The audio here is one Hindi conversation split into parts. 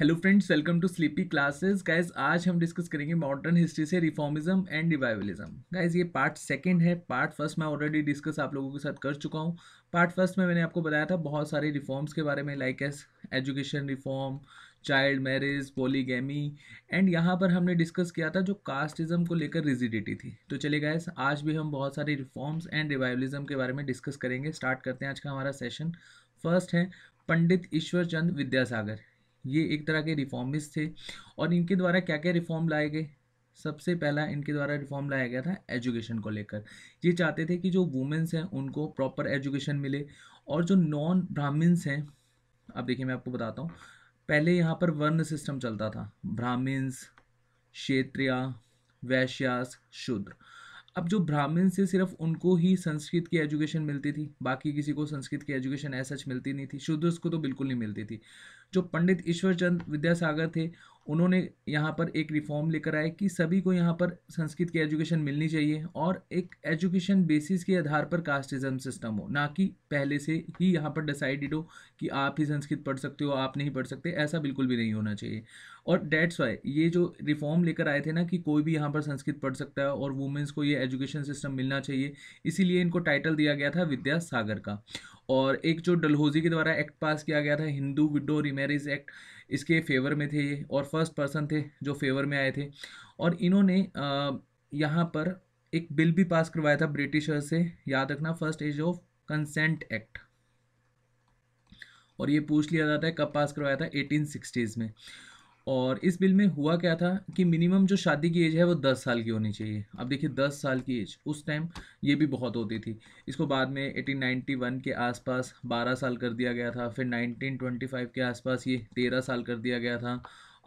Hello friends welcome to Sleepy Classes guys आज हम डिस्कस करेंगे मॉडर्न हिस्ट्री से रिफॉर्मिज्म एंड रिवाइवलिज्म गाइस ये पार्ट सेकंड है पार्ट फर्स्ट मैं ऑलरेडी डिस्कस आप लोगों के साथ कर चुका हूँ पार्ट फर्स्ट में मैंने आपको बताया था बहुत सारे रिफॉर्म्स के बारे में like as education reform child marriage polygamy and यहाँ पर हमने डिस्कस किया था जो कास्टिज्म को लेकर रिजिडिटी थी तो चले गए आज भी हम बहुत सारे रिफॉर्म्स एंड रिवाइवलिज्म के बारे में डिस्कस करेंगे स्टार्ट करते हैं आज का हमारा सेशन फर्स्ट है पंडित ईश्वरचंद विद्यासागर ये एक तरह के रिफॉर्मिस्ट थे और इनके द्वारा क्या क्या रिफॉर्म लाए गए सबसे पहला इनके द्वारा रिफॉर्म लाया गया था एजुकेशन को लेकर ये चाहते थे कि जो वुमेंस हैं उनको प्रॉपर एजुकेशन मिले और जो नॉन ब्राह्मण्स हैं अब देखिए मैं आपको बताता हूँ पहले यहाँ पर वर्ण सिस्टम चलता था ब्राह्मण्स क्षेत्रिया वैश्यास शूद्र अब जो ब्राह्मण से सिर्फ उनको ही संस्कृत की एजुकेशन मिलती थी बाकी किसी को संस्कृत की एजुकेशन ऐसा मिलती नहीं थी शुद्ध को तो बिल्कुल नहीं मिलती थी जो पंडित ईश्वरचंद विद्यासागर थे उन्होंने यहाँ पर एक रिफॉर्म लेकर आए कि सभी को यहाँ पर संस्कृत की एजुकेशन मिलनी चाहिए और एक एजुकेशन बेसिस के आधार पर कास्टिज्म सिस्टम हो ना कि पहले से ही यहाँ पर डिसाइडेड हो कि आप ही संस्कृत पढ़ सकते हो आप नहीं पढ़ सकते ऐसा बिल्कुल भी नहीं होना चाहिए और डेट्स वाई ये जो रिफॉर्म लेकर आए थे ना कि कोई भी यहाँ पर संस्कृत पढ़ सकता है और वुमेंस को ये एजुकेशन सिस्टम मिलना चाहिए इसीलिए इनको टाइटल दिया गया था विद्या सागर का और एक जो डलहौजी के द्वारा एक्ट पास किया गया था हिंदू विडो रिमेरिज एक्ट इसके फेवर में थे ये और फर्स्ट पर्सन थे जो फेवर में आए थे और इन्होंने यहाँ पर एक बिल भी पास करवाया था ब्रिटिशर से याद रखना first age of consent act और ये पूछ लिया जाता है कब पास करवाया था एटीन सिक्सटीज़ में और इस बिल में हुआ क्या था कि मिनिमम जो शादी की एज है वो दस साल की होनी चाहिए अब देखिए दस साल की एज उस टाइम ये भी बहुत होती थी इसको बाद में एटीन नाइन्टी वन के आसपास बारह साल कर दिया गया था फिर नाइनटीन ट्वेंटी फाइव के आसपास ये तेरह साल कर दिया गया था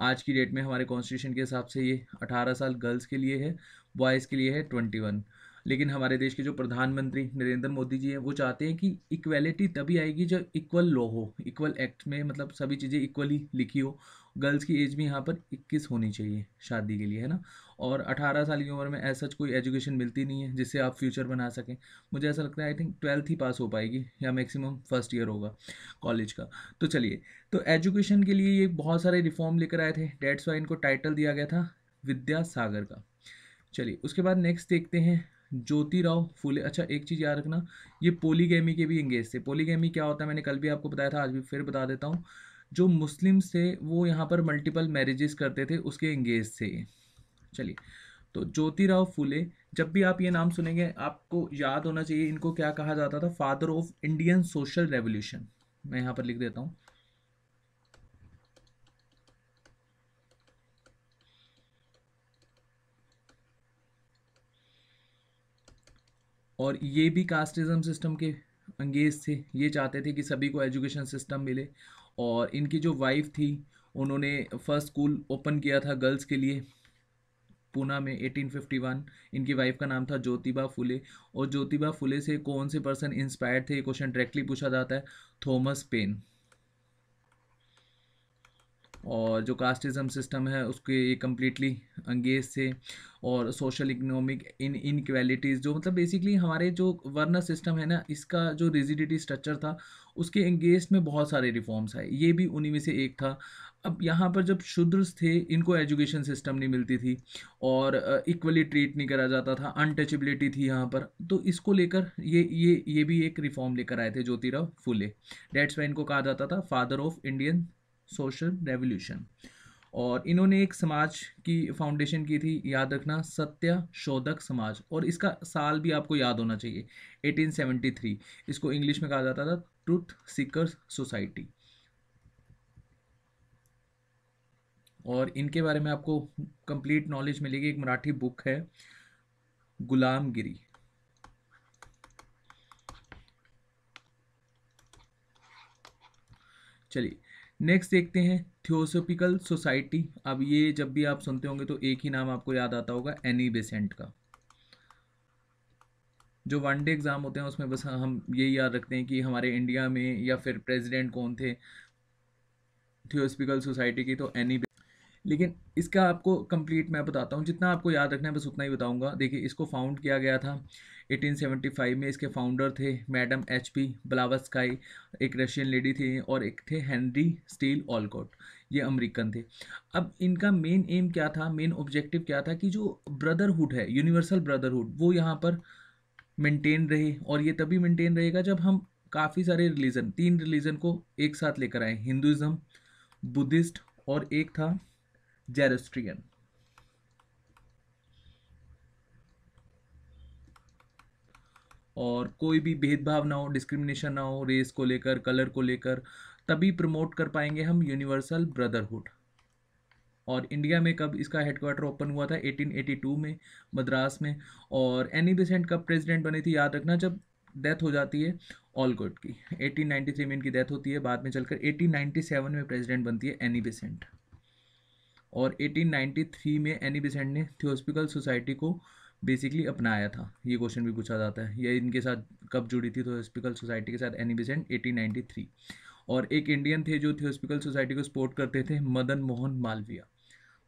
आज की डेट में हमारे कॉन्स्टिट्यूशन के हिसाब से ये अठारह साल गर्ल्स के लिए है बॉयज़ के लिए है ट्वेंटी वन लेकिन हमारे देश के जो प्रधानमंत्री नरेंद्र मोदी जी हैं वो चाहते हैं कि इक्वेलिटी तभी आएगी जब इक्वल लॉ हो इक्वल एक्ट में मतलब सभी चीज़ें इक्वली लिखी हो गर्ल्स की एज भी यहाँ पर 21 होनी चाहिए शादी के लिए है ना और 18 साल की उम्र में ऐसा कोई एजुकेशन मिलती नहीं है जिससे आप फ्यूचर बना सकें मुझे ऐसा लगता है आई थिंक ट्वेल्थ ही पास हो पाएगी या मैक्सिमम फर्स्ट ईयर होगा कॉलेज का तो चलिए तो एजुकेशन के लिए ये बहुत सारे रिफॉर्म लेकर आए थे डेट्स वाई इनको टाइटल दिया गया था विद्यासागर का चलिए उसके बाद नेक्स्ट देखते हैं ज्योतिराव फुले अच्छा एक चीज़ याद रखना ये पोलीगेमी के भी इंगेज थे पोलीगेमी क्या होता है मैंने कल भी आपको बताया था आज भी फिर बता देता हूँ जो मुस्लिम्स थे वो यहाँ पर मल्टीपल मैरिजेस करते थे उसके इंगेज थे ये चलिए तो ज्योतिराव फुले जब भी आप ये नाम सुनेंगे आपको याद होना चाहिए इनको क्या कहा जाता था father of Indian social revolution मैं यहाँ पर लिख देता हूँ और ये भी कास्टिज़म सिस्टम के अंगेज थे ये चाहते थे कि सभी को एजुकेशन सिस्टम मिले और इनकी जो वाइफ थी उन्होंने फर्स्ट स्कूल ओपन किया था गर्ल्स के लिए पूना में 1851 इनकी वाइफ का नाम था ज्योतिबा फुले और ज्योतिबा फुले से कौन से पर्सन इंस्पायर्ड थे ये क्वेश्चन डायरेक्टली पूछा जाता है थॉमस पेन और जो कास्टिज़म सिस्टम है उसके ये कम्प्लीटली अंगेज थे और सोशल इकनॉमिक इन इनक्वालिटीज़ जो मतलब बेसिकली हमारे जो वर्ना सिस्टम है ना इसका जो रिजिडिटी स्ट्रक्चर था उसके एंगेज में बहुत सारे रिफॉर्म्स आए ये भी उन्हीं में से एक था अब यहाँ पर जब शुद्र थे इनको एजुकेशन सिस्टम नहीं मिलती थी और इक्वली ट्रीट नहीं करा जाता था अनटचेबिलिटी थी यहाँ पर तो इसको लेकर ये ये ये भी एक रिफॉर्म लेकर आए थे ज्योतिराव फुले डेट्स वाई इनको कहा जाता था father of Indian social revolution और इन्होंने एक समाज की फाउंडेशन की थी याद रखना सत्य शोधक समाज और इसका साल भी आपको याद होना चाहिए 1873 इसको इंग्लिश में कहा जाता था ट्रूथ सीकर सोसाइटी और इनके बारे में आपको कंप्लीट नॉलेज मिलेगी एक मराठी बुक है गुलामगिरी चलिए नेक्स्ट देखते हैं थियोसोफिकल सोसाइटी अब ये जब भी आप सुनते होंगे तो एक ही नाम आपको याद आता होगा एनी बेसेंट का जो वन डे एग्ज़ाम होते हैं उसमें बस हम ये याद रखते हैं कि हमारे इंडिया में या फिर प्रेसिडेंट कौन थे थियोसफिकल सोसाइटी की तो एनी लेकिन इसका आपको कंप्लीट मैं बताता हूँ जितना आपको याद रखना है बस उतना ही बताऊँगा देखिए इसको फाउंड किया गया था 1875 में इसके फाउंडर थे मैडम एच पी ब्लावस्काई एक रशियन लेडी थी और एक थे हेनरी स्टील ऑलकॉट ये अमेरिकन थे अब इनका मेन एम क्या था मेन ऑब्जेक्टिव क्या था कि जो ब्रदरहुड है यूनिवर्सल ब्रदरहुड वो यहाँ पर मेंटेन रहे और ये तभी मेंटेन रहेगा जब हम काफ़ी सारे रिलीजन तीन रिलीजन को एक साथ लेकर आए हिंदुज़म बुद्धिस्ट और एक था Zoroastrian. और कोई भी भेदभाव ना हो डिस्क्रिमिनेशन ना हो रेस को लेकर कलर को लेकर तभी प्रमोट कर पाएंगे हम यूनिवर्सल ब्रदरहुड और इंडिया में कब इसका हेडक्वार्टर ओपन हुआ था 1882 में मद्रास में और एनी बेसेंट कब प्रेसिडेंट बनी थी याद रखना जब डेथ हो जाती है ऑल गुड की 1893 में इनकी डेथ होती है बाद में चलकर 1897 में प्रेसिडेंट बनती है एनी बेसेंट और 1893 में एनी बिसेंट ने थियोसफिकल सोसाइटी को बेसिकली अपनाया था ये क्वेश्चन भी पूछा जाता है ये इनके साथ कब जुड़ी थी थियोसफिकल सोसाइटी के साथ एनी बिसेंट एटीन और एक इंडियन थे जो थियोसफिकल सोसाइटी को सपोर्ट करते थे मदन मोहन मालविया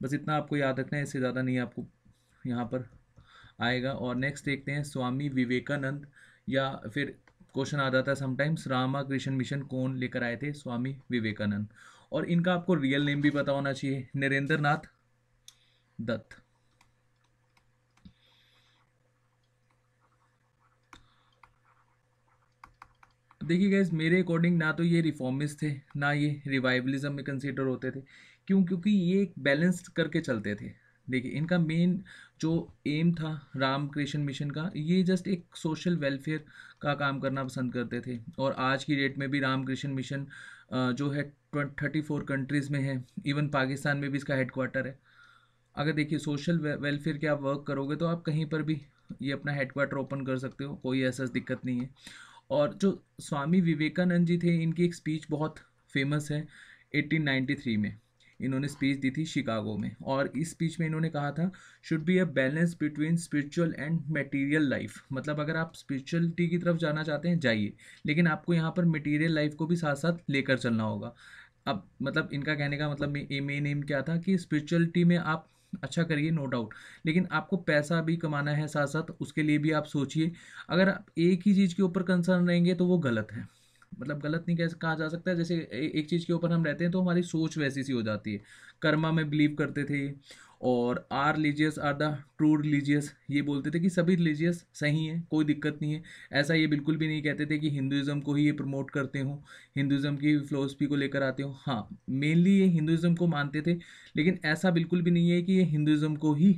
बस इतना आपको याद रखना है इससे ज़्यादा नहीं आपको यहाँ पर आएगा और नेक्स्ट देखते हैं स्वामी विवेकानंद या फिर क्वेश्चन आ जाता है समटाइम्स रामा कृष्ण मिशन कौन लेकर आए थे स्वामी विवेकानंद और इनका आपको रियल नेम भी पता होना चाहिए नरेंद्र नाथ दत्त देखिए गैस मेरे अकॉर्डिंग ना तो ये रिफॉर्मिस्ट थे ना ये रिवाइवलिज्म में कंसिडर होते थे क्यों क्योंकि ये एक बैलेंस्ड करके चलते थे देखिए इनका मेन जो एम था रामकृष्ण मिशन का ये जस्ट एक सोशल वेलफेयर का काम करना पसंद करते थे और आज की डेट में भी रामकृष्ण मिशन जो है थर्टी फोर कंट्रीज़ में है इवन पाकिस्तान में भी इसका हेडक्वार्टर है अगर देखिए सोशल वेलफेयर के आप वर्क करोगे तो आप कहीं पर भी ये अपना हेडक्वार्टर ओपन कर सकते हो कोई ऐसा दिक्कत नहीं है और जो स्वामी विवेकानंद जी थे इनकी एक स्पीच बहुत फेमस है 1893 में इन्होंने स्पीच दी थी शिकागो में और इस स्पीच में इन्होंने कहा था should be a balance between spiritual and material life मतलब अगर आप स्पिरिचुअलिटी की तरफ जाना चाहते हैं जाइए लेकिन आपको यहाँ पर मटेरियल लाइफ को भी साथ साथ लेकर चलना होगा अब मतलब इनका कहने का मतलब मेन एम क्या था कि स्पिरिचुअलिटी में आप अच्छा करिए नो डाउट लेकिन आपको पैसा भी कमाना है साथ साथ उसके लिए भी आप सोचिए अगर आप एक ही चीज़ के ऊपर कंसर्न रहेंगे तो वो गलत है मतलब गलत नहीं कह कहा जा सकता जैसे ए, एक चीज़ के ऊपर हम रहते हैं तो हमारी सोच वैसी सी हो जाती है कर्मा में बिलीव करते थे और are religious are the true religious ये बोलते थे कि सभी रिलीजियस सही हैं कोई दिक्कत नहीं है ऐसा ये बिल्कुल भी नहीं कहते थे कि हिंदुज़म को ही ये प्रमोट करते हो हिंदुज़म की फिलोसफी को लेकर आते हो हाँ मेनली ये हिंदुज़म को मानते थे लेकिन ऐसा बिल्कुल भी नहीं है कि ये हिंदुज़म को ही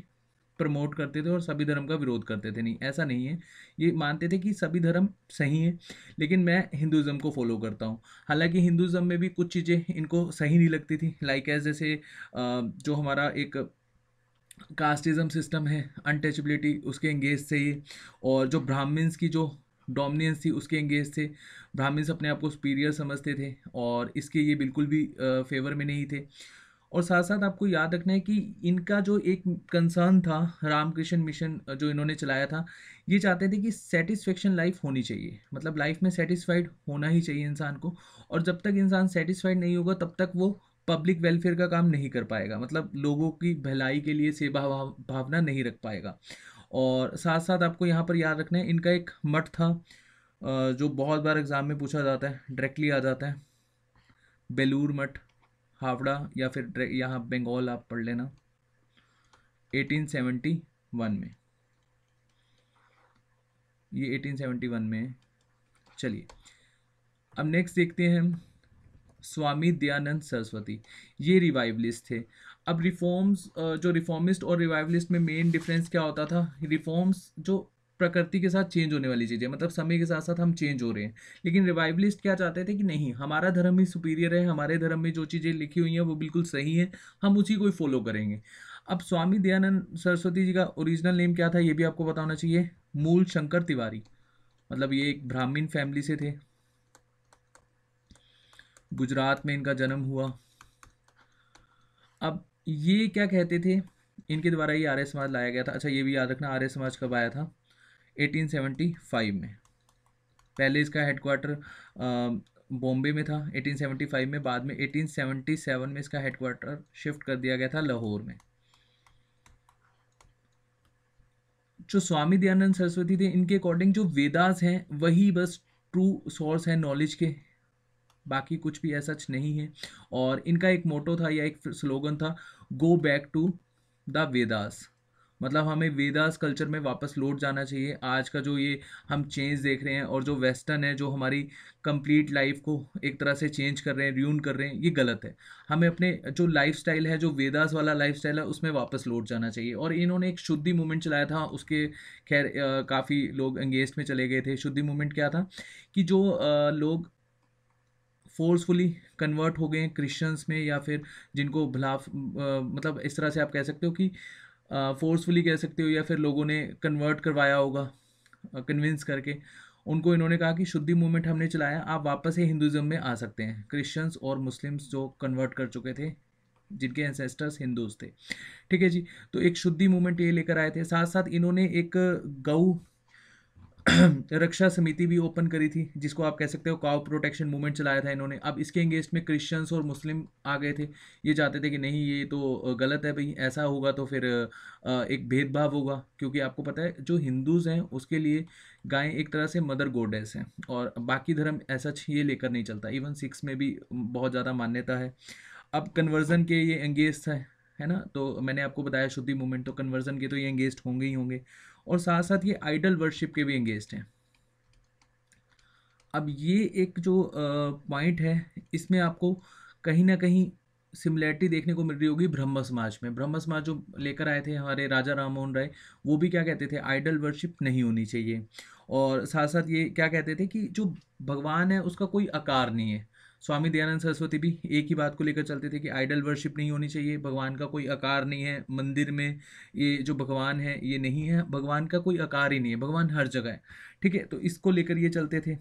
प्रमोट करते थे और सभी धर्म का विरोध करते थे नहीं ऐसा नहीं है ये मानते थे कि सभी धर्म सही है लेकिन मैं हिंदुज़म को फॉलो करता हूँ हालांकि हिंदुज़म में भी कुछ चीज़ें इनको सही नहीं लगती थी लाइक एज जैसे जो हमारा एक कास्टिज़म सिस्टम है अनटचबिलिटी उसके एंगेज से ये और जो ब्राह्मण्स की जो डोमिनेंस थी उसके एंगेज थे ब्राह्मण्स अपने आप को सुपीरियर समझते थे और इसके ये बिल्कुल भी फेवर में नहीं थे और साथ साथ आपको याद रखना है कि इनका जो एक कंसर्न था रामकृष्ण मिशन जो इन्होंने चलाया था ये चाहते थे कि सेटिस्फेक्शन लाइफ होनी चाहिए मतलब लाइफ में सेटिस्फाइड होना ही चाहिए इंसान को और जब तक इंसान सेटिस्फाइड नहीं होगा तब तक वो पब्लिक वेलफेयर का काम नहीं कर पाएगा मतलब लोगों की भलाई के लिए सेवा भावना नहीं रख पाएगा और साथ साथ आपको यहाँ पर याद रखना है इनका एक मठ था जो बहुत बार एग्ज़ाम में पूछा जाता है डायरेक्टली आ जाता है बेलूर मठ हावड़ा या फिर यहाँ बंगाल आप पढ़ लेना 1871 में ये 1871 में चलिए अब नेक्स्ट देखते हैं स्वामी दयानंद सरस्वती ये रिवाइवलिस्ट थे अब रिफॉर्म्स जो रिफॉर्मिस्ट और रिवाइवलिस्ट में मेन डिफरेंस क्या होता था रिफॉर्म्स जो प्रकृति के साथ चेंज होने वाली चीज़ें मतलब समय के साथ साथ हम चेंज हो रहे हैं लेकिन रिवाइवलिस्ट क्या चाहते थे कि नहीं हमारा धर्म ही सुपीरियर है हमारे धर्म में जो चीज़ें लिखी हुई हैं वो बिल्कुल सही हैं हम उसी को ही फॉलो करेंगे अब स्वामी दयानंद सरस्वती जी का ओरिजिनल नेम क्या था ये भी आपको बताना चाहिए मूल शंकर तिवारी मतलब ये एक ब्राह्मीण फैमिली से थे गुजरात में इनका जन्म हुआ अब ये क्या कहते थे इनके द्वारा ये आर्य समाज लाया गया था अच्छा ये भी याद रखना आर्य समाज कब आया था 1875 में पहले इसका हेडक्वार्टर बॉम्बे में था 1875 में बाद में 1877 में इसका हेडक्वार्टर शिफ्ट कर दिया गया था लाहौर में जो स्वामी दयानंद सरस्वती थे इनके अकॉर्डिंग जो वेदास हैं वही बस ट्रू सोर्स है नॉलेज के बाकी कुछ भी ऐसा नहीं है और इनका एक मोटो था या एक स्लोगन था go back to the Vedas मतलब हमें वेदास कल्चर में वापस लौट जाना चाहिए आज का जो ये हम चेंज देख रहे हैं और जो वेस्टर्न है जो हमारी कंप्लीट लाइफ को एक तरह से चेंज कर रहे हैं र्यून कर रहे हैं ये गलत है हमें अपने जो लाइफ है जो वेदास वाला लाइफ है उसमें वापस लौट जाना चाहिए और इन्होंने एक शुद्धि मूवमेंट चलाया था उसके खैर काफ़ी लोग एंगेज में चले गए थे शुद्धि मूवमेंट क्या था कि जो आ, लोग फोर्सफुली कन्वर्ट हो गए हैं क्रिश्चियंस में या फिर जिनको भला मतलब इस तरह से आप कह सकते हो कि फोर्सफुली कह सकते हो या फिर लोगों ने कन्वर्ट करवाया होगा कन्विंस करके उनको इन्होंने कहा कि शुद्धि मूवमेंट हमने चलाया आप वापस ही हिंदुज़म में आ सकते हैं क्रिश्चियंस और मुस्लिम्स जो कन्वर्ट कर चुके थे जिनके एंसेस्टर्स हिंदूज थे ठीक है जी तो एक शुद्धि मूवमेंट ये लेकर आए थे साथ साथ इन्होंने एक गऊ रक्षा समिति भी ओपन करी थी जिसको आप कह सकते हो काउ प्रोटेक्शन मूवमेंट चलाया था इन्होंने अब इसके एंगेस्ट में क्रिश्चियंस और मुस्लिम आ गए थे ये चाहते थे कि नहीं ये तो गलत है भाई ऐसा होगा तो फिर एक भेदभाव होगा क्योंकि आपको पता है जो हिंदूज़ हैं उसके लिए गायें एक तरह से मदर गोडेस हैं और बाकी धर्म ऐसा ये लेकर नहीं चलता इवन सिक्स में भी बहुत ज़्यादा मान्यता है अब कन्वर्जन के ये एंगेज है है ना तो मैंने आपको बताया शुद्धि मूवमेंट तो कन्वर्जन के तो ये एंगेज होंगे ही होंगे और साथ साथ ये आइडल वर्शिप के भी एंगेज हैं अब ये एक जो पॉइंट है इसमें आपको कहीं ना कहीं सिमिलैरिटी देखने को मिल रही होगी ब्रह्म समाज में ब्रह्म समाज जो लेकर आए थे हमारे राजा राम मोहन राय वो भी क्या कहते थे आइडल वर्शिप नहीं होनी चाहिए और साथ साथ ये क्या कहते थे कि जो भगवान है उसका कोई आकार नहीं है स्वामी दयानंद सरस्वती भी एक ही बात को लेकर चलते थे कि आइडल वर्शिप नहीं होनी चाहिए भगवान का कोई आकार नहीं है मंदिर में ये जो भगवान है ये नहीं है भगवान का कोई आकार ही नहीं है भगवान हर जगह है ठीक है तो इसको लेकर ये चलते थे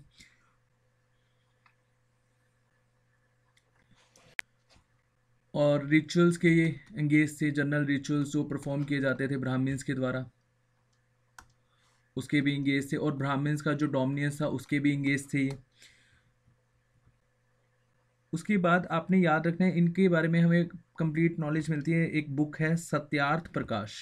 और रिचुअल्स के ये एंगेज थे जनरल रिचुअल्स जो परफॉर्म किए जाते थे ब्राह्मण्स के द्वारा उसके भी इंगेज थे और ब्राह्मण्स का जो डोमिनेंस था उसके भी इंगेज थे ये उसके बाद आपने याद रखना है इनके बारे में हमें कंप्लीट नॉलेज मिलती है एक बुक है सत्यार्थ प्रकाश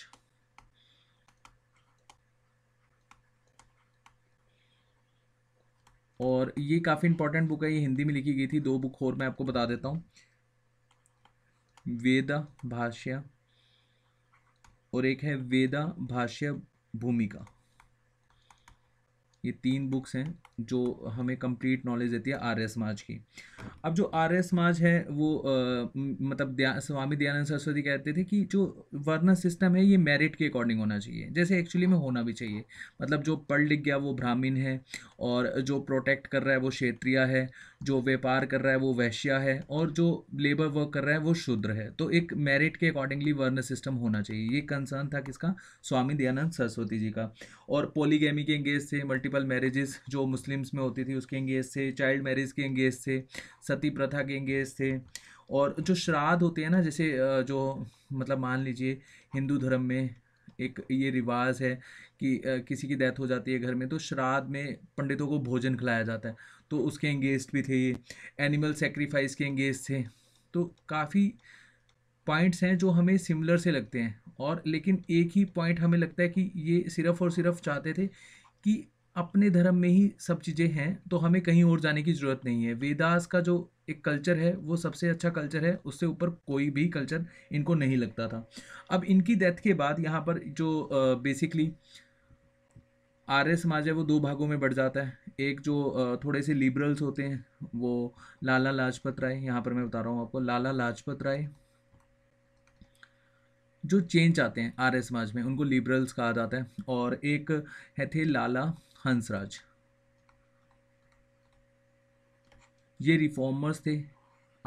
और ये काफ़ी इंपॉर्टेंट बुक है ये हिंदी में लिखी गई थी दो बुक और मैं आपको बता देता हूं वेदा भाष्य और एक है वेदा भाष्य भूमिका ये तीन बुक्स हैं जो हमें कंप्लीट नॉलेज देती है आर्य समाज की अब जो आर्य समाज है वो आ, मतलब द्या, स्वामी दयानंद सरस्वती कहते थे कि जो वर्ण सिस्टम है ये मेरिट के अकॉर्डिंग होना चाहिए जैसे एक्चुअली में होना भी चाहिए मतलब जो पढ़ लिख गया वो ब्राह्मीण है और जो प्रोटेक्ट कर रहा है वो क्षेत्रीय है जो व्यापार कर रहा है वो वैश्या है और जो लेबर वर्क कर रहा है वो शूद्र है तो एक मेरिट के अकॉर्डिंगली वर्ण सिस्टम होना चाहिए ये कंसर्न था किसका स्वामी दयानंद सरस्वती जी का और पोलीगेमी के एंगेज थे मल्टी मल्टीपल मैरिजेस जो मुस्लिम्स में होती थी उसके एंगेज थे चाइल्ड मैरिज के एंगेज थे सती प्रथा के एंगेज थे और जो श्राद्ध होते हैं ना जैसे जो मतलब मान लीजिए हिंदू धर्म में एक ये रिवाज है कि किसी की डेथ हो जाती है घर में तो श्राद्ध में पंडितों को भोजन खिलाया जाता है तो उसके एंगेज भी थे ये एनिमल सेक्रीफाइस के एंगेज थे तो काफ़ी पॉइंट्स हैं जो हमें सिमिलर से लगते हैं और लेकिन एक ही पॉइंट हमें लगता है कि ये सिर्फ़ और सिर्फ चाहते थे कि अपने धर्म में ही सब चीज़ें हैं तो हमें कहीं और जाने की ज़रूरत नहीं है वेदास का जो एक कल्चर है वो सबसे अच्छा कल्चर है उससे ऊपर कोई भी कल्चर इनको नहीं लगता था अब इनकी डेथ के बाद यहाँ पर जो बेसिकली आर्य समाज है वो दो भागों में बढ़ जाता है एक जो थोड़े से लिबरल्स होते हैं वो लाला लाजपत राय यहाँ पर मैं बता रहा हूँ आपको लाला लाजपत राय जो चेंज आते हैं आर्य समाज में उनको लिबरल्स कहा जाता है और एक है थे लाला हंसराज ये रिफॉर्मर्स थे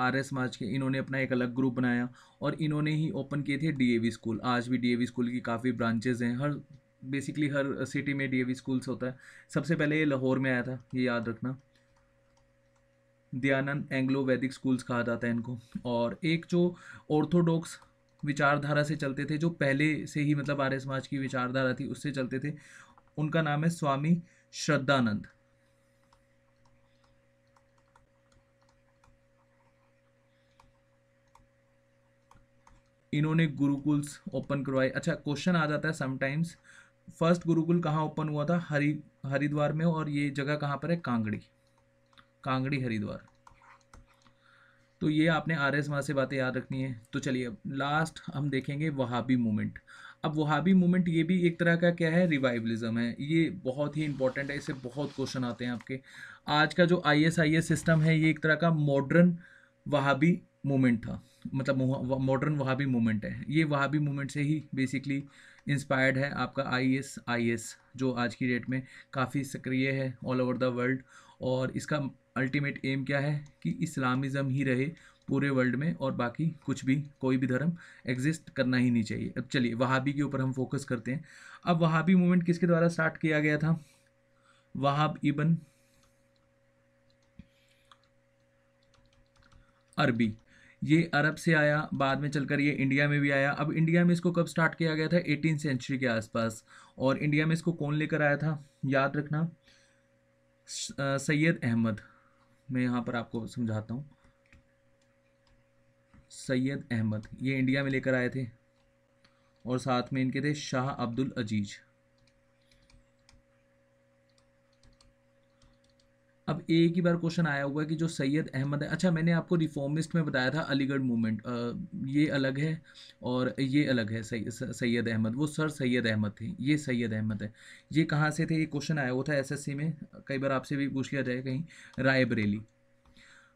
आर एस समाज के इन्होंने अपना एक अलग ग्रुप बनाया और इन्होंने ही ओपन किए थे डीएवी स्कूल आज भी डीएवी स्कूल की काफ़ी ब्रांचेज हैं हर बेसिकली हर सिटी में डीएवी स्कूल्स होता है सबसे पहले ये लाहौर में आया था ये याद रखना दयानंद एंग्लो वैदिक स्कूल्स कहा जाता है इनको और एक जो ऑर्थोडॉक्स विचारधारा से चलते थे जो पहले से ही मतलब आर्य समाज की विचारधारा थी उससे चलते थे उनका नाम है स्वामी श्रद्धानंद इन्होंने गुरुकुल्स ओपन करवाए अच्छा क्वेश्चन आ जाता है समटाइम्स फर्स्ट गुरुकुल कहाँ ओपन हुआ था हरि हरिद्वार में और ये जगह कहाँ पर है कांगड़ी कांगड़ी हरिद्वार तो ये आपने आर एस माँ से बातें याद रखनी है तो चलिए अब लास्ट हम देखेंगे वहाबी मूवमेंट अब वहाबी मूवमेंट ये भी एक तरह का क्या है रिवाइवलिज्म है ये बहुत ही इंपॉर्टेंट है इससे बहुत क्वेश्चन आते हैं आपके आज का जो I S I S system है ये एक तरह का मॉडर्न वहाबी मूवमेंट था मतलब मॉडर्न वहाबी मूवमेंट है ये वहाबी मूवमेंट से ही बेसिकली इंस्पायर्ड है आपका आई एस आई एस जो आज की डेट में काफ़ी सक्रिय है ऑल ओवर द वर्ल्ड और इसका अल्टीमेट एम क्या है कि इस्लामिज़म ही रहे पूरे वर्ल्ड में और बाकी कुछ भी कोई भी धर्म एग्जिस्ट करना ही नहीं चाहिए अब चलिए वहाबी के ऊपर हम फोकस करते हैं अब वहाबी मूवमेंट किसके द्वारा स्टार्ट किया गया था वहाब इबन अरबी ये अरब से आया बाद में चलकर ये इंडिया में भी आया अब इंडिया में इसको कब स्टार्ट किया गया था एटीन सेंचुरी के आसपास और इंडिया में इसको कौन लेकर आया था याद रखना सैयद अहमद मैं यहाँ पर आपको समझाता हूँ सैयद अहमद ये इंडिया में लेकर आए थे और साथ में इनके थे शाह अब्दुल अजीज अब एक ही बार क्वेश्चन आया हुआ है कि जो सैयद अहमद है अच्छा मैंने आपको रिफॉर्मिस्ट में बताया था अलीगढ़ मूवमेंट ये अलग है और ये अलग है सैयद अहमद वो सर सैयद अहमद थे ये सैयद अहमद है ये कहाँ से थे ये क्वेश्चन आया हुआ था एसएससी में कई बार आपसे भी पूछ लिया जाए कहीं रायबरेली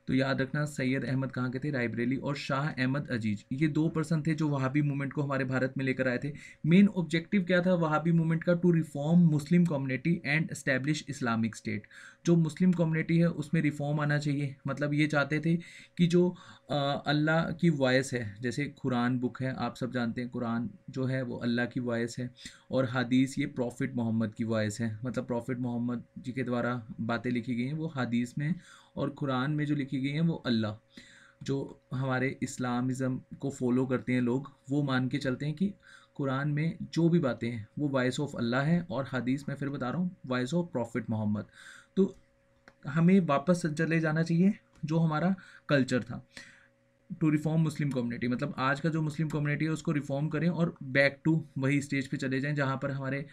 तो याद रखना सैयद अहमद कहाँ के थे रायबरेली और शाह अहमद अजीज ये दो पर्सन थे जो वहाबी मूवमेंट को हमारे भारत में लेकर आए थे मेन ऑब्जेक्टिव क्या था वहाबी मूवमेंट का to reform Muslim community and establish Islamic state जो मुस्लिम कम्युनिटी है उसमें रिफॉर्म आना चाहिए मतलब ये चाहते थे कि जो अल्लाह की वॉयस है जैसे कुरान बुक है आप सब जानते हैं कुरान जो है वो अल्लाह की वॉयस है और हदीस ये प्रॉफिट मोहम्मद की वॉयस है मतलब प्रॉफिट मोहम्मद जी के द्वारा बातें लिखी गई हैं वो हदीस में और कुरान में जो लिखी गई हैं वो अल्लाह जो हमारे इस्लामिज़म को फॉलो करते हैं लोग वो मान के चलते हैं कि कुरान में जो भी बातें हैं वो वॉइस ऑफ अल्लाह है और हदीस में फिर बता रहा हूँ वॉइस ऑफ प्रॉफिट मोहम्मद तो हमें वापस चले जाना चाहिए जो हमारा कल्चर था टू रिफॉर्म मुस्लिम कम्युनिटी मतलब आज का जो मुस्लिम कम्युनिटी है उसको रिफॉर्म करें और बैक टू वही स्टेज पे चले जाएं जहाँ पर हमारे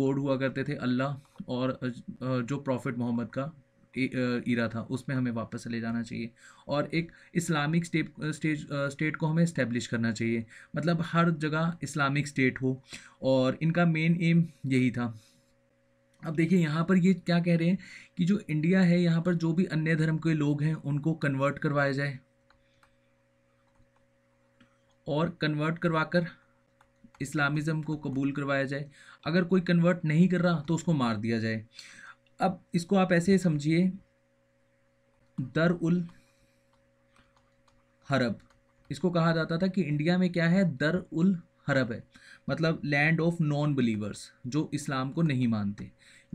गोड हुआ करते थे अल्लाह और जो प्रॉफिट मोहम्मद का इरा था उसमें हमें वापस ले जाना चाहिए और एक इस्लामिक स्टेट स्टेज स्टेट को हमें इस्टेब्लिश करना चाहिए मतलब हर जगह इस्लामिक स्टेट हो और इनका मेन एम यही था अब देखिए यहाँ पर ये क्या कह रहे हैं कि जो इंडिया है यहाँ पर जो भी अन्य धर्म के लोग हैं उनको कन्वर्ट करवाया जाए और कन्वर्ट करवाकर इस्लामिज़म को कबूल करवाया जाए अगर कोई कन्वर्ट नहीं कर रहा तो उसको मार दिया जाए अब इसको आप ऐसे समझिए दर उल हरब इसको कहा जाता था कि इंडिया में क्या है दर उल हरब है मतलब लैंड ऑफ नॉन बिलीवर्स जो इस्लाम को नहीं मानते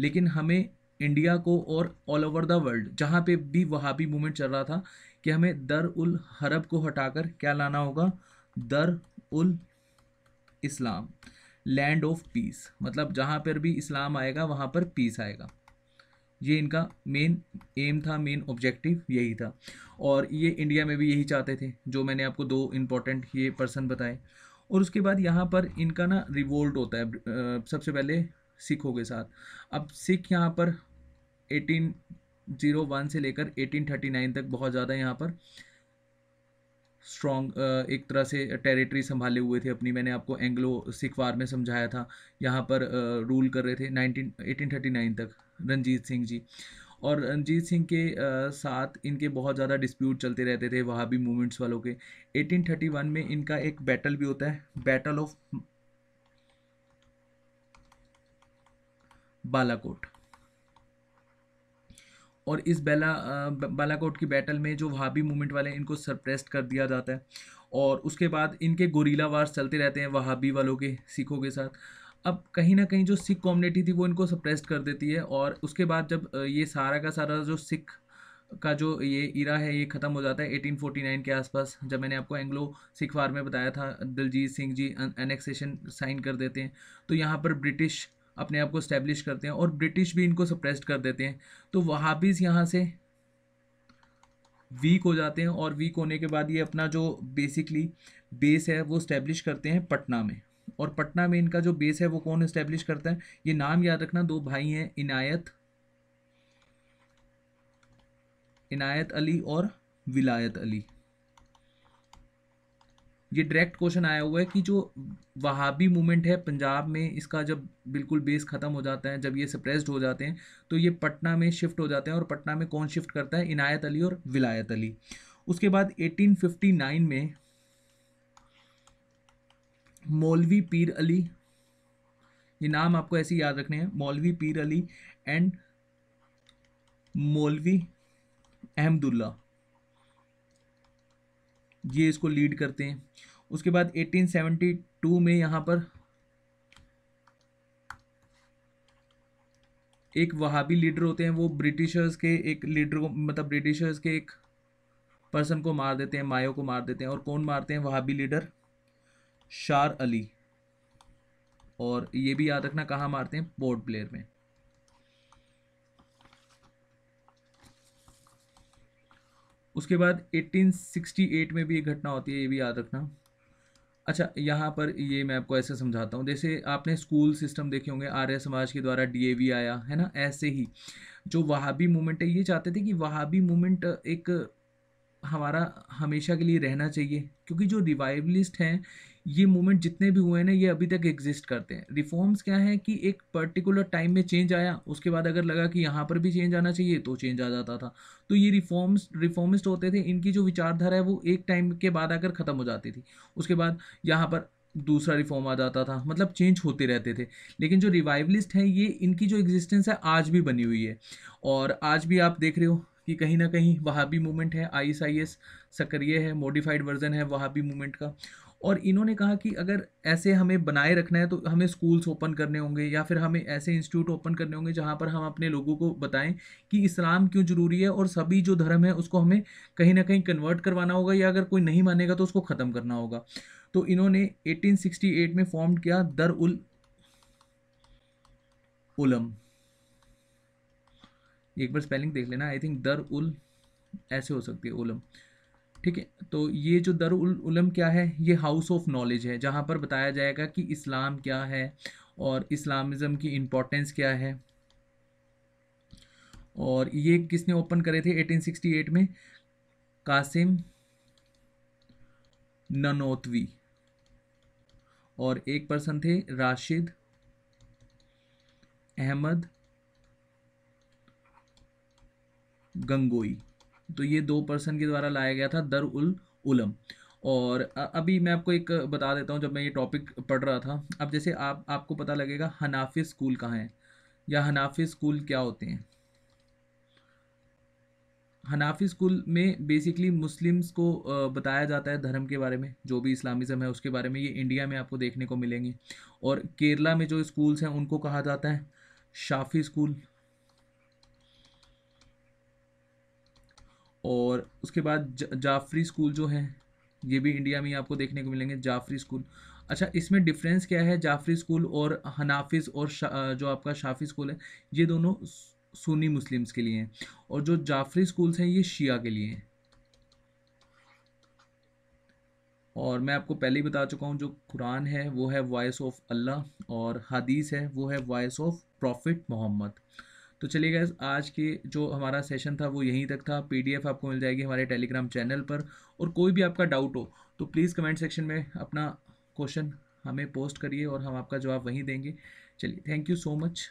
लेकिन हमें इंडिया को और ऑल ओवर द वर्ल्ड जहाँ पे भी वहाँ भी मूवमेंट चल रहा था कि हमें दर उल हरब को हटाकर क्या लाना होगा दर उल इस्लाम लैंड ऑफ पीस मतलब जहाँ पर भी इस्लाम आएगा वहाँ पर पीस आएगा ये इनका मेन एम था मेन ऑब्जेक्टिव यही था और ये इंडिया में भी यही चाहते थे जो मैंने आपको दो इम्पोर्टेंट ये पर्सन बताए और उसके बाद यहाँ पर इनका ना रिवोल्ट होता है सबसे पहले सिखों के साथ अब सिख यहाँ पर 1801 से लेकर 1839 तक बहुत ज़्यादा यहाँ पर स्ट्रॉन्ग एक तरह से टेरिटरी संभाले हुए थे अपनी मैंने आपको एंग्लो सिख वार में समझाया था यहाँ पर रूल कर रहे थे 19 1839 तक रंजीत सिंह जी और रंजीत सिंह के साथ इनके बहुत ज़्यादा डिस्प्यूट चलते रहते थे वहाँ भी मूवमेंट्स वालों के 1831 में इनका एक बैटल भी होता है बैटल ऑफ बालाकोट और इस बेला बालाकोट की बैटल में जो वहाबी मूवमेंट वाले हैं इनको सरप्रेस्ड कर दिया जाता है और उसके बाद इनके गोरीला वार्स चलते रहते हैं वहाबी वालों के सिखों के साथ अब कहीं ना कहीं जो सिख कम्युनिटी थी वो इनको सप्रेस्ड कर देती है और उसके बाद जब ये सारा का सारा जो सिख का जो ये इरा है ये ख़त्म हो जाता है 1849 के आसपास जब मैंने आपको एंग्लो सिख वार में बताया था दिलजीत सिंह जी एनेक्सेशन साइन कर देते हैं तो यहाँ पर ब्रिटिश अपने आप को स्टैब्लिश करते हैं और ब्रिटिश भी इनको सप्रेस्ड कर देते हैं तो वहाबीज़ यहाँ से वीक हो जाते हैं और वीक होने के बाद ये अपना जो बेसिकली बेस है वो स्टैब्लिश करते हैं पटना में और पटना में इनका जो बेस है वो कौन इस्टेब्लिश करता है ये नाम याद रखना दो भाई हैं इनायत इनायत अली और विलायत अली ये डायरेक्ट क्वेश्चन आया हुआ है कि जो वहाबी मूवमेंट है पंजाब में इसका जब बिल्कुल बेस ख़त्म हो जाता है जब ये सप्रेस्ड हो जाते हैं तो ये पटना में शिफ्ट हो जाते हैं और पटना में कौन शिफ्ट करता है इनायत अली और विलायत अली उसके बाद 1859 में मौलवी पीर अली ये नाम आपको ऐसे याद रखने हैं मौलवी पीर अली एंड मौलवी अहमदुल्ला ये इसको लीड करते हैं उसके बाद 1872 में यहाँ पर एक वहाबी लीडर होते हैं वो ब्रिटिशर्स के एक लीडर को मतलब ब्रिटिशर्स के एक पर्सन को मार देते हैं मायो को मार देते हैं और कौन मारते हैं वहाबी लीडर शार अली और ये भी याद रखना कहाँ मारते हैं पोर्ट ब्लेयर में उसके बाद 1868 में भी एक घटना होती है ये भी याद रखना अच्छा यहाँ पर ये मैं आपको ऐसे समझाता हूँ जैसे आपने स्कूल सिस्टम देखे होंगे आर्य समाज के द्वारा डीएवी आया है ना ऐसे ही जो वहाबी मूवमेंट है ये चाहते थे कि वहाबी मूवमेंट एक हमारा हमेशा के लिए रहना चाहिए क्योंकि जो रिवाइवलिस्ट हैं ये मूवमेंट जितने भी हुए हैं ना ये अभी तक एग्जिस्ट करते हैं रिफॉर्म्स क्या है कि एक पर्टिकुलर टाइम में चेंज आया उसके बाद अगर लगा कि यहाँ पर भी चेंज आना चाहिए तो चेंज आ जाता था तो ये रिफॉर्म्स रिफॉर्मिस्ट होते थे इनकी जो विचारधारा है वो एक टाइम के बाद आकर ख़त्म हो जाती थी उसके बाद यहाँ पर दूसरा रिफॉर्म आ जाता था मतलब चेंज होते रहते थे लेकिन जो रिवाइवलिस्ट हैं ये इनकी जो एग्जिस्टेंस है आज भी बनी हुई है और आज भी आप देख रहे हो कि कहीं ना कहीं वहाँ भी मूवमेंट है आई एस सक्रिय है मॉडिफाइड वर्जन है वहाँ भी मूवमेंट का और इन्होंने कहा कि अगर ऐसे हमें बनाए रखना है तो हमें स्कूल्स ओपन करने होंगे या फिर हमें ऐसे इंस्टीट्यूट ओपन करने होंगे जहाँ पर हम अपने लोगों को बताएं कि इस्लाम क्यों ज़रूरी है और सभी जो धर्म है उसको हमें कहीं ना कहीं कन्वर्ट करवाना होगा या अगर कोई नहीं मानेगा तो उसको ख़त्म करना होगा तो इन्होंने एटीन में फॉर्म किया दर उल उलम एक बार स्पेलिंग देख लेना आई थिंक दर उल ऐसे हो सकती है ओलम ठीक है तो ये जो दरुल उलम क्या है ये हाउस ऑफ नॉलेज है जहाँ पर बताया जाएगा कि इस्लाम क्या है और इस्लामिज़म की इम्पोर्टेंस क्या है और ये किसने ओपन करे थे 1868 में कासिम ननोतवी और एक पर्सन थे राशिद अहमद गंगोई तो ये दो पर्सन के द्वारा लाया गया था दर उल उलम और अभी मैं आपको एक बता देता हूँ जब मैं ये टॉपिक पढ़ रहा था अब जैसे आप आपको पता लगेगा हनाफी स्कूल कहाँ है या हनाफी स्कूल क्या होते हैं हनाफी स्कूल में बेसिकली मुस्लिम्स को बताया जाता है धर्म के बारे में जो भी इस्लामिज़म है उसके बारे में ये इंडिया में आपको देखने को मिलेंगे और केरला में जो स्कूल्स हैं उनको कहा जाता है शाफ़ी स्कूल और उसके बाद जाफरी स्कूल जो है ये भी इंडिया में आपको देखने को मिलेंगे जाफरी स्कूल अच्छा इसमें डिफरेंस क्या है जाफरी स्कूल और हनाफिज और जो आपका शाफी स्कूल है ये दोनों सुनी मुस्लिम्स के लिए हैं और जो जाफरी स्कूल्स हैं ये शिया के लिए हैं और मैं आपको पहले ही बता चुका हूँ जो कुरान है वो है वॉइस ऑफ अल्लाह और हदीस है वो है वॉइस ऑफ प्रॉफिट मोहम्मद तो चलिए गैस आज के जो हमारा सेशन था वो यहीं तक था पीडीएफ आपको मिल जाएगी हमारे टेलीग्राम चैनल पर और कोई भी आपका डाउट हो तो प्लीज़ कमेंट सेक्शन में अपना क्वेश्चन हमें पोस्ट करिए और हम आपका जवाब वहीं देंगे चलिए थैंक यू सो मच